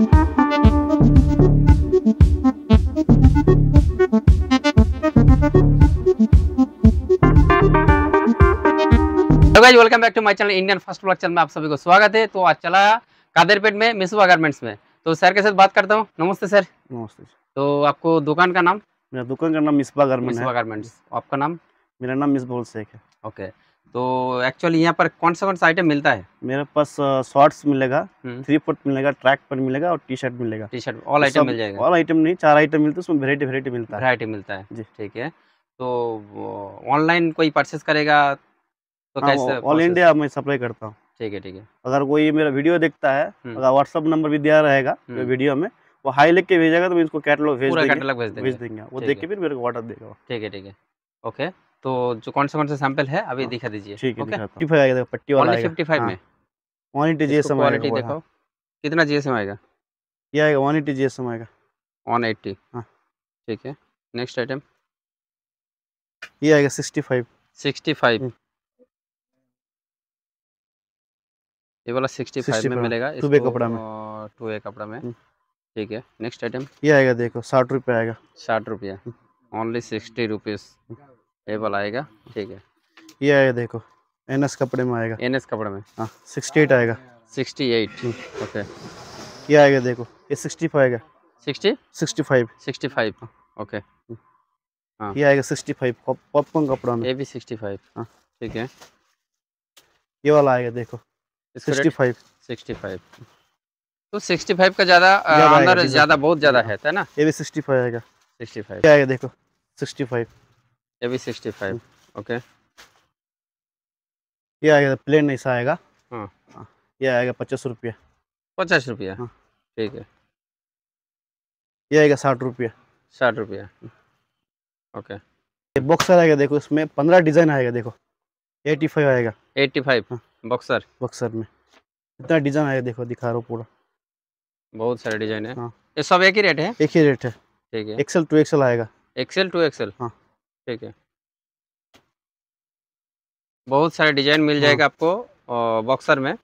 Welcome back to my channel Indian first blog channel में आप सभी को स्वागत है तो आज चला कादरपेट में मिसुआ गारमेंट्स में तो सर के साथ बात करता हूँ नमस्ते सर नमस्ते तो आपको दुकान का नाम मेरा दुकान का नाम मिसबा गारमेंट्स मिसबा गारमेंट्स आपका नाम मेरा नाम मिस बोल शेख है ओके तो एक्चुअली यहाँ पर कौन सा कौन सा आइटम मिलता है मेरे पास शॉर्ट्स मिलेगा थ्री हम्म। फोर्थ मिलेगा ट्रैक पर मिलेगा और टी शर्ट मिलेगा टी शर्ट ऑल आइटम मिल जाएगा ऑल आइटम नहीं चार आइटम मिलते उसमें वेरायटी वेरायटी मिलता है वेरायटी मिलता है जी ठीक है तो ऑनलाइन कोई परचेस करेगा तो हाँ, कैसे ऑल इंडिया में सप्लाई करता हूँ ठीक है ठीक है अगर कोई मेरा वीडियो देखता है हम्म। अगर व्हाट्सअप नंबर भी दिया रहेगा वीडियो हम्म। में वो हाई लिख के भेजेगा तो मैं इसको कैटलॉग भेज देंगे भेज देंगे वो देख के फिर मेरे को ऑर्डर देगा ठीक है ठीक है ओके तो जो कौन से कौन से सैंपल है अभी हाँ। दिखा दीजिए हाँ। कितना जी एस एम आएगा ये आएगा one eighty G S M आएगा वन एट्टी हाँ ठीक है नेक्स्ट आइटम ये आएगा सिक्सटी फाइव सिक्सटी फाइव ये वाला सिक्सटी फाइव में मिलेगा टू ए कपड़ा में टू ए कपड़ा में हम्म। ठीक है नेक्स्ट आइटम ये आएगा देखो साठ रुपये आएगा साठ रुपया ओनली सिक्सटी रुपीज़ ये वाला आएगा ठीक है ये आएगा देखो एन एस कपड़े में आएगा एन एस कपड़े में हाँ सिक्सटी एट आएगा सिक्सटी एट हम्म। ओके ये आएगा देखो ये सिक्सटी फाइव आएगा sixty sixty five sixty five okay हम्म। हाँ। ये आएगा सिक्सटी फाइव पॉपकॉर्न कपड़ा में ये भी सिक्सटी फाइव हाँ ठीक है ये वाला आएगा देखो सिक्सटी फाइव सिक्सटी फाइव तो सिक्सटी फाइव का ज़्यादा अंदर ज़्यादा बहुत ज़्यादा हाँ। है ना ये भी सिक्सटी फाइव आएगा सिक्सटी फाइव आएगा देखो सिक्सटी फाइव ये भी सिक्सटी फाइव ओके ये आएगा प्लेन ऐसा आएगा हाँ।, हाँ ये आएगा पचास रुपया पचास रुपया हाँ ठीक है ये आएगा साठ रुपया साठ रुपया ओके ये बॉक्सर आएगा देखो इसमें पंद्रह डिज़ाइन आएगा देखो एटी फाइव आएगा एटी फाइव हाँ। बॉक्सर बॉक्सर में इतना डिज़ाइन आएगा देखो दिखा रहा हूँ पूरा बहुत सारे डिज़ाइन है हाँ ये सब एक ही रेट है एक ही रेट है ठीक है एक्सेल टू एक्सेल आएगा एक्सेल टू एक्सेल हाँ ठीक है बहुत सारे डिजाइन मिल जाएगा हाँ। आपको बॉक्सर में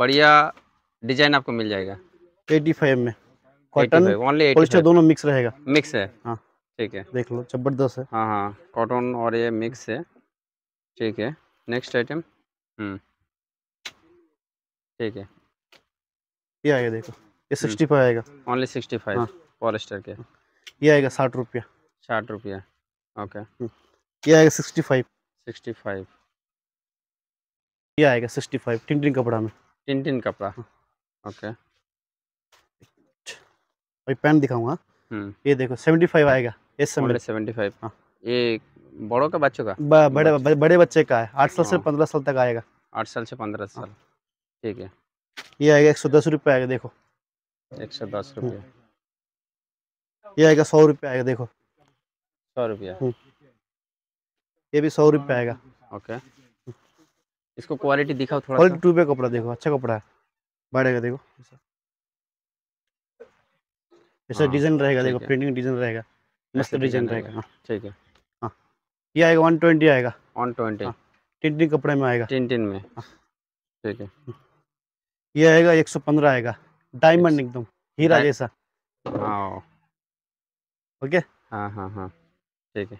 बढ़िया डिजाइन आपको मिल जाएगा एटी फाइव में कॉटन ओनली दोनों मिक्स रहेगा मिक्स है हाँ। ठीक है देख लो जबरदस्त है हाँ हाँ कॉटन और ये मिक्स है ठीक है नेक्स्ट आइटम हम्म। ठीक है ये आएगा देखो ये सिक्सटी हम्म। फाइव आएगा ओनली सिक्सटी फाइव पॉलिस्टर के ये आएगा साठ रुपया साठ रुपया ओके ये आएगा सिक्सटी फाइव सिक्सटी फाइव ये आएगा सिक्सटी फाइव टिन टिन कपड़ा में टिन टिन कपड़ा हाँ। ओके भाई पैंट दिखाऊंगा हम्म। ये देखो सेवेंटी फाइव आएगा एस समय सेवेंटी फाइव हाँ ये बड़ों का बच्चों का बड़े बड़े, बच्चे, बड़े बच्चे का है आठ साल से हाँ। पंद्रह साल तक आएगा आठ साल से पंद्रह साल हाँ। ठीक है ये आएगा एक सौ दस रुपये आएगा देखो एक सौ दस रुपये ये आएगा सौ रुपये आएगा देखो सौ रुपया हम्म। ये भी सौ रुपया हाँ। आएगा ओके इसको क्वालिटी दिखाओ थोड़ा क्वालिटी टू पे कपड़ा देखो अच्छा कपड़ा है बढ़ेगा देखो ऐसा डिजाइन हाँ, रहेगा देखो प्रिंटिंग डिजाइन रहेगा मस्त डिजाइन रहेगा ठीक है हाँ ये आएगा वन ट्वेंटी आएगा वन ट्वेंटी टिन टिन कपड़े में आएगा टिन टिन में हाँ। ठीक है ये आएगा एक सौ पंद्रह आएगा डायमंड एकदम हीरा जैसा ओके हाँ हाँ हाँ ठीक है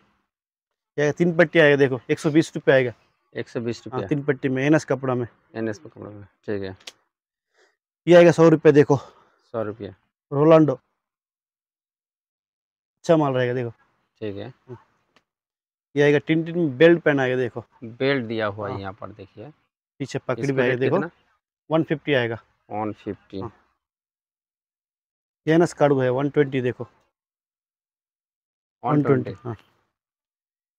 ये तीन पट्टी आएगा देखो एक सौ बीस रुपये आएगा एक सौ बीस रुपये हाँ, तीन पट्टी में एन एस कपड़ा में एन एस कपड़ा में ठीक है ये आएगा सौ रुपये देखो सौ रुपये रोलांडो अच्छा माल रहेगा देखो ठीक है हाँ। ये आएगा टिन टिन बेल्ट पहन आएगा देखो बेल्ट दिया हुआ है हाँ। यहाँ पर देखिए पीछे पकड़ी भी आएगा देखो वन फिफ्टी आएगा one fifty N S card है वन ट्वेंटी देखो वन ट्वेंटी हाँ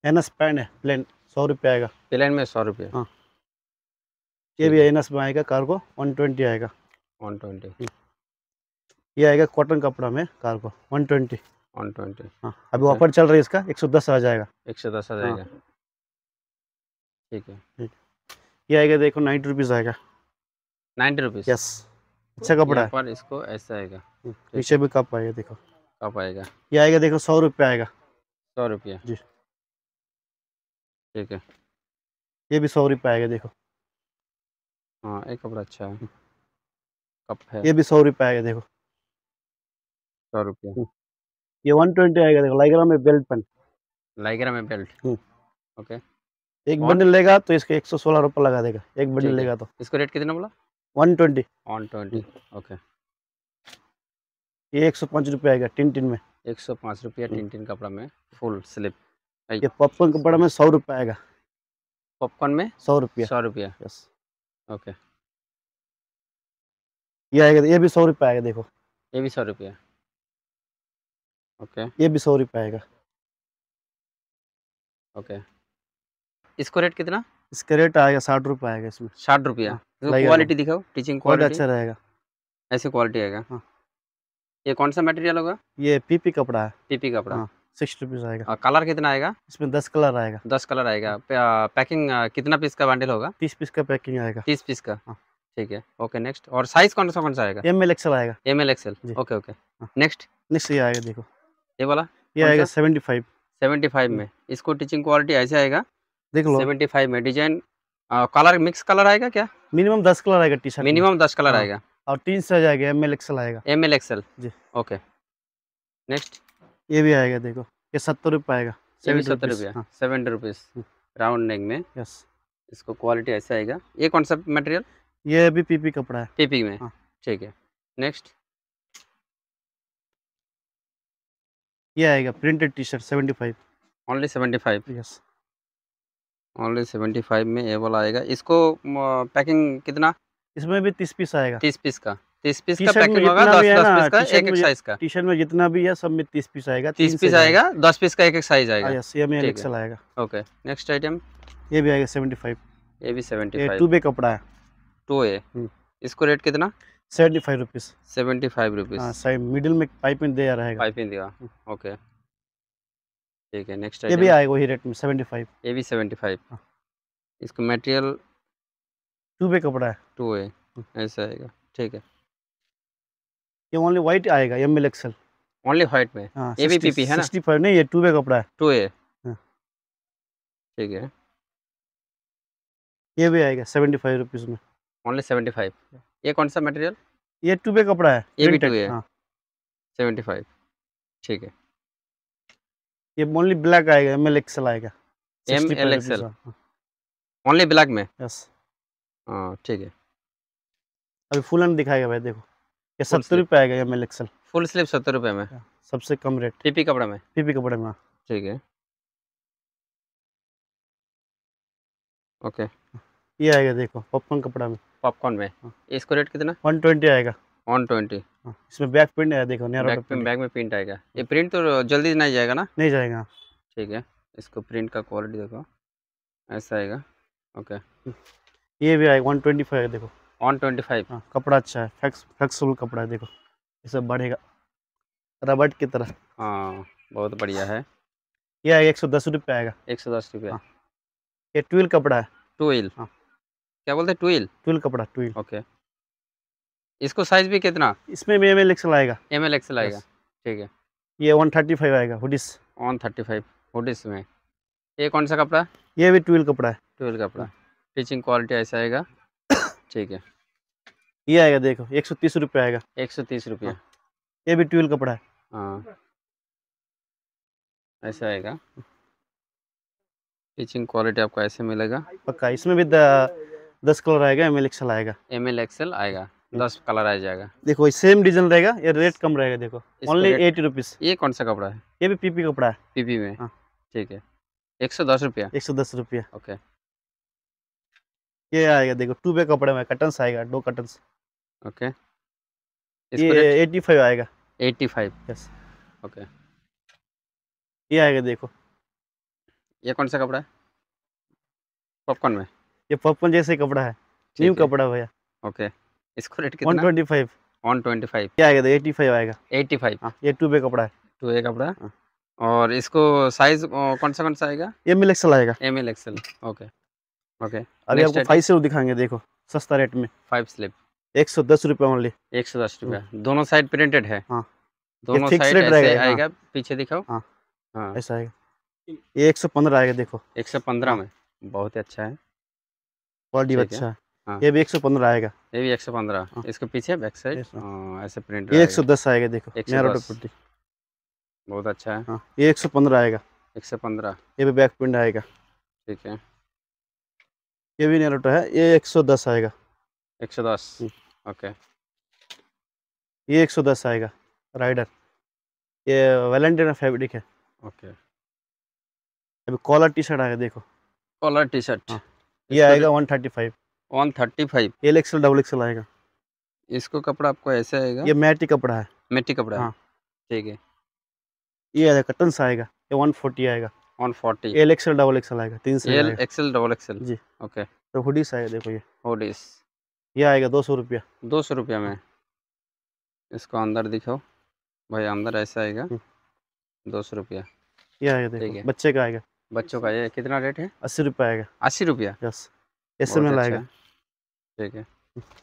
एन एस पैंड है प्लेन सौ रुपये आएगा प्लेन में सौ रुपये हाँ ये भी एन एस में आएगा कार को वन ट्वेंटी आएगा वन ट्वेंटी हम्म। ये आएगा कॉटन कपड़ा में को वन ट्वेंटी वन ट्वेंटी हाँ अभी ऑफर अच्छा। चल रही है इसका एक सौ दस आ जाएगा एक सौ दस आ हाँ। जाएगा ठीक है ठीक ये आएगा देखो नाइन्टी रुपीज़ आएगा नाइन्टी रुपीज़ यस अच्छा कपड़ा है पर इसको ऐसा आएगा पीछे हम्म, भी कप आएगा देखो कब आएगा ये आएगा देखो सौ रुपया आएगा सौ रुपया जी ठीक है ये भी सौ रुपया आएगा देखो हाँ एक कपड़ा अच्छा है हम्म। कप है ये भी सौ रुपया आएगा देखो सौ रुपया हम्म। ये वन ट्वेंटी आएगा देखो लाइग्रा में बेल्ट पेन लाइग्रा में बेल्ट हम्म। ओके एक बंडल लेगा तो इसके एक सौ सोलह रुपये लगा देगा एक बंडल लेगा तो इसका रेट कितना बोला one twenty one twenty okay ये एक सौ पाँच रुपये आएगा टिन टिन में एक सौ पाँच रुपया हम्म। टिन टिन कपड़ा में फुल स्लिप ये पॉपकॉर्न कपड़ा में सौ रुपये आएगा पॉपकॉर्न में सौ रुपया सौ रुपया यस ओके ये आएगा ये भी सौ रुपये आएगा देखो ये भी सौ रुपया ओके ये भी सौ रुपये आएगा ओके इसको रेट कितना इसका रेट आएगा साठ रुपये आएगा इसमें साठ रुपया हाँ, क्वालिटी दिखाओ टीचिंग क्वालिटी अच्छा रहेगा ऐसी क्वालिटी आएगा हाँ ये कौन सा मटेरियल होगा ये पीपी कपड़ा है पीपी कपड़ा सिक्स हाँ, रुपीज आएगा आ, कलर कितना आएगा इसमें दस कलर आएगा दस कलर आएगा पैकिंग कितना पीस का बंडल होगा तीस पीस का पैकिंग आएगा तीस पीस का हाँ। ठीक है ओके नेक्स्ट और साइज कौन सा कौन सा आएगा एम एल एक्सएल आएगा M L XL okay okay next next ये आएगा देखो ये वाला ये आएगा सेवेंटी फाइव सेवेंटी फाइव में इसको टीचिंग क्वालिटी ऐसे आएगा देख लो सेवेंटी फाइव में डिजाइन कलर मिक्स कलर आएगा क्या मिनिमम दस कलर आएगा टी शर्ट मिनिमम दस कलर हाँ। आएगा और तीन से जाएगा एम एल एक्सल आएगा एम एल एक्सल जी ओके नेक्स्ट ये भी आएगा देखो ये सत्तर रुपये आएगा सत्तर रुपया सेवेंटी रुपीज़ राउंड नेग में यस इसको क्वालिटी ऐसा आएगा ये कौन सा मटेरियल ये अभी पीपी कपड़ा है पीपी में हाँ। ठीक है नेक्स्ट ये आएगा printed T shirt seventy five only seventy five yes only seventy five में ये वाला आएगा इसको पैकिंग कितना इसमें भी तीस पीस आएगा तीस पीस का तीस पीस का पैकेट होगा दस दस पीस का एक एक साइज का टी शर्ट में जितना भी है सब में तीस पीस आएगा तीस पीस आएगा दस पीस का हाँ, एक एक साइज आएगा सेम एक्सल आएगा ओके नेक्स्ट आइटम ये भी आएगा सेवेंटी फाइव ये भी सेवेंटी फाइव टू बे कपड़ा है टू ए हम्म। इसको रेट कितना seventy five rupees seventy five rupees middle में पाइपिंग दिया रहेगा पाइपिंग दिया हम्म। ओके ठीक है नेक्स्ट ये भी आएगा वही रेट में सेवेंटी फाइव ये भी सेवेंटी फाइव हाँ। इसको मटेरियल टू पे कपड़ा है टू ए ऐसा आएगा ठीक है ये ओनली वाइट आएगा M L XL only white में हाँ, ए बी है ना 65 नहीं ये टू पे कपड़ा है टू ए हाँ। ठीक है ये भी आएगा सेवेंटी फाइव रुपीज़ में ओनली सेवेंटी फाइव ये कौन सा मटेरियल ये टू पे कपड़ा है ये भी टू है सेवेंटी फाइव ठीक है ये ओनली ब्लैक आएगा एम एल एक्सएल आएगा M L XL only black में यस हाँ। yes. हाँ ठीक है अभी फुल हैंड दिखाएगा भाई देखो ये सत्तर रुपये आएगा M L XL full sleeve सत्तर रुपये में हाँ, सबसे कम रेट पीपी कपड़े में पीपी कपड़े में हाँ। ठीक है ओके ये आएगा देखो पॉपकॉर्न कपड़ा में पॉपकॉर्न में हाँ। इसको रेट कितना वन ट्वेंटी आएगा वन ट्वेंटी इसमें बैक प्रिंट आया देखो बैक, बैक में प्रिंट आएगा ये प्रिंट तो जल्दी नहीं जाएगा ना नहीं जाएगा ठीक है इसको प्रिंट का क्वालिटी देखो ऐसा आएगा ओके हम्म। ये भी आएगा वन ट्वेंटी फाइव देखो वन ट्वेंटी फाइव हाँ कपड़ा अच्छा है फ्लेक्स फ्लेक्सफुल कपड़ा है देखो ये सब बढ़ेगा रबर्ट की तरह हाँ बहुत बढ़िया है ये आएगा एक सौ दस रुपये आएगा एक सौ दस रुपये हाँ। ये ट्वेल कपड़ा है ट्वेल हाँ क्या बोलते हैं ट्वेल ट्वेल कपड़ा ट्वेल ओके इसको साइज भी कितना इसमें भी एम एल एक्सल आएगा एम एल एक्सल आएगा ठीक है ये वन थर्टी फाइव आएगा hoodies one thirty five hoodies में ये कौन सा कपड़ा ये भी ट्वेल कपड़ा है ट्वेल कपड़ा टीचिंग क्वालिटी ऐसा आएगा ठीक है ये आएगा देखो एक सौ तीस रुपया आएगा एक सौ तीस रुपया हाँ। ये भी ट्वेल्व कपड़ा है हाँ ऐसा आएगा टीचिंग क्वालिटी आपको ऐसे मिलेगा पक्का इसमें भी दस कलर आएगा एम एल एक्सएल आएगा एम एल एक्सएल आएगा हाँ। दस कलर आ जाएगा देखो सेम डिजाइन रहेगा ये रेट कम रहेगा देखो ओनली एटी रुपीज ये कौन सा कपड़ा है ये भी पीपी कपड़ा है पीपी में हाँ। ठीक है एक सौ दस रुपया एक सौ दस रुपया ओके ये आएगा देखो टू पे कपड़े में कटन्स आएगा दो कटन्स ओके ये एटी फाइव आएगा एटी फाइव यस ओके ये आएगा देखो ये कौन सा कपड़ा है पॉपकॉर्न में ये पॉपकॉर्न जैसे कपड़ा है न्यू कपड़ा भैया ओके इसको रेट कितना one one twenty five twenty five क्या आएगा एटी फाइव आएगा एटी फाइव हाँ ये टू पे कपड़ा है टू ए कपड़ा हाँ। और इसको साइज कौन सा कौन सा आएगा एम एल एक्सल आएगा M L XL okay okay अभी आपको फाइव स्लिप दिखाएंगे देखो सस्ता रेट में फाइव स्लिप एक सौ दस रुपये ओनली एक सौ दस रुपया दोनों साइड प्रिंटेड है पीछे दिखाओ ऐसा आएगा ये एक सौ पंद्रह आएगा देखो एक सौ पंद्रह में बहुत ही अच्छा है क्वालिटी अच्छा है ये भी एक सौ पंद्रह आएगा ये भी एक सौ पंद्रह इसके पीछे बैक साइड ऐसे प्रिंट एक सौ दस आएगा देखो बहुत अच्छा है ये एक सौ पंद्रह आएगा एक सौ पंद्रह ये भी बैक प्रिंट आएगा ठीक है ये भी नहीं नेरोटो है ये 110 आएगा 110 हम्म। ओके ये 110 आएगा राइडर ये वेलेंटाइन फैब्रिक है ओके अभी कॉलर टी शर्ट आएगा देखो कॉलर टी शर्ट हाँ। ये आएगा 135 135 एल एक्सल डबल एक्सल आएगा इसको कपड़ा आपको ऐसे आएगा ये मैटी कपड़ा है मैटी कपड़ा हाँ ठीक है ये कटन सा आएगा ये 140 आएगा one forty L XL double XL आएगा तीन सौ एल एक्सएल डबल एक्सएल जी ओके तो हुडीस आएगा देखो ये हुडीस ये आएगा दो सौ रुपया दो सौ रुपया में इसको अंदर दिखाओ भाई अंदर ऐसा आएगा हम्म। दो सौ रुपया ये आएगा देखो बच्चे का आएगा बच्चों का ये कितना रेट है अस्सी रुपया आएगा अस्सी रुपया यस एस एम अच्छा। आएगा ठीक है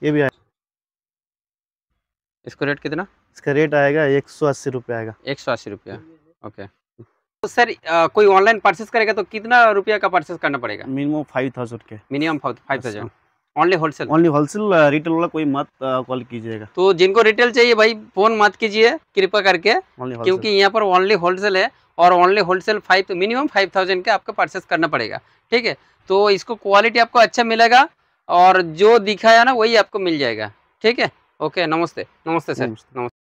ये भी आएगा इसको रेट कितना इसका रेट आएगा एक सौ अस्सी रुपया आएगा एक सौ अस्सी रुपया ओके तो सर आ, कोई ऑनलाइन परचेस करेगा तो कितना रुपया का परचेस करना पड़ेगा मिनिमम फाइव थाउजेंड के minimum five thousand only wholesale only wholesale retail वाला कोई मत कॉल कीजिएगा तो जिनको रिटेल चाहिए भाई फोन मत कीजिए कृपा करके क्योंकि यहाँ पर ओनली होलसेल है और only wholesale five minimum five thousand का आपको परचेस करना पड़ेगा ठीक है तो इसको क्वालिटी आपको अच्छा मिलेगा और जो दिखाया ना वही आपको मिल जाएगा ठीक है ओके नमस्ते नमस्ते सर नमस्ते